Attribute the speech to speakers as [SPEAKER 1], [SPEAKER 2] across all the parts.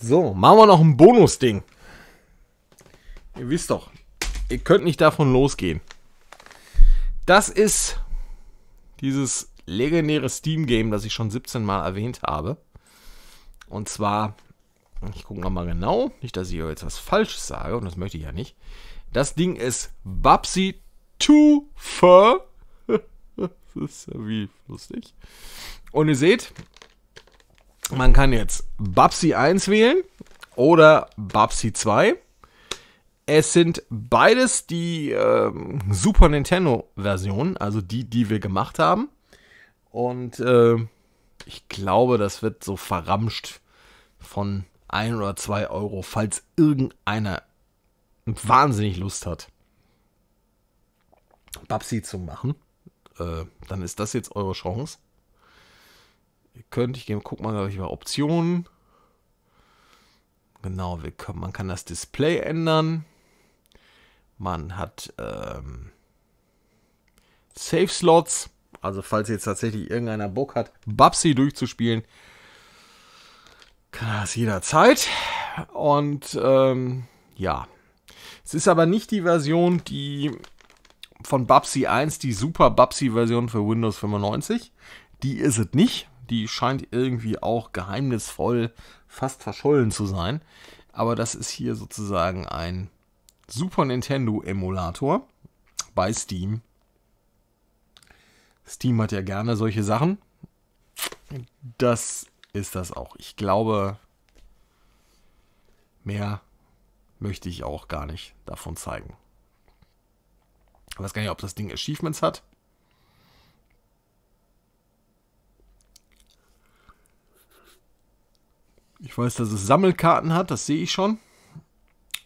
[SPEAKER 1] So, machen wir noch ein Bonus-Ding. Ihr wisst doch, ihr könnt nicht davon losgehen. Das ist dieses legendäre Steam-Game, das ich schon 17 Mal erwähnt habe. Und zwar, ich gucke nochmal genau, nicht, dass ich euch jetzt was Falsches sage, und das möchte ich ja nicht. Das Ding ist Babsi Two Fur. das ist ja wie lustig. Und ihr seht, man kann jetzt Babsi 1 wählen oder Babsi 2. Es sind beides die äh, Super Nintendo-Versionen, also die, die wir gemacht haben. Und äh, ich glaube, das wird so verramscht von 1 oder 2 Euro, falls irgendeiner wahnsinnig Lust hat, Babsi zu machen. Äh, dann ist das jetzt eure Chance. Ihr könnt, ich gehe, guck mal, glaube ich, über Optionen. Genau, wir können, man kann das Display ändern. Man hat ähm, Safe Slots. Also falls jetzt tatsächlich irgendeiner Bock hat, Babsi durchzuspielen, kann das jederzeit. Und ähm, ja, es ist aber nicht die Version, die von Babsi 1, die Super Babsi Version für Windows 95. Die ist es nicht die scheint irgendwie auch geheimnisvoll fast verschollen zu sein. Aber das ist hier sozusagen ein Super Nintendo-Emulator bei Steam. Steam hat ja gerne solche Sachen. Das ist das auch. Ich glaube, mehr möchte ich auch gar nicht davon zeigen. Ich weiß gar nicht, ob das Ding Achievements hat. Ich weiß, dass es Sammelkarten hat, das sehe ich schon.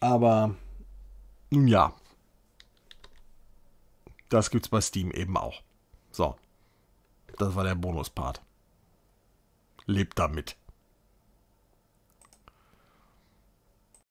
[SPEAKER 1] Aber nun ja. Das gibt's bei Steam eben auch. So. Das war der Bonuspart. Lebt damit.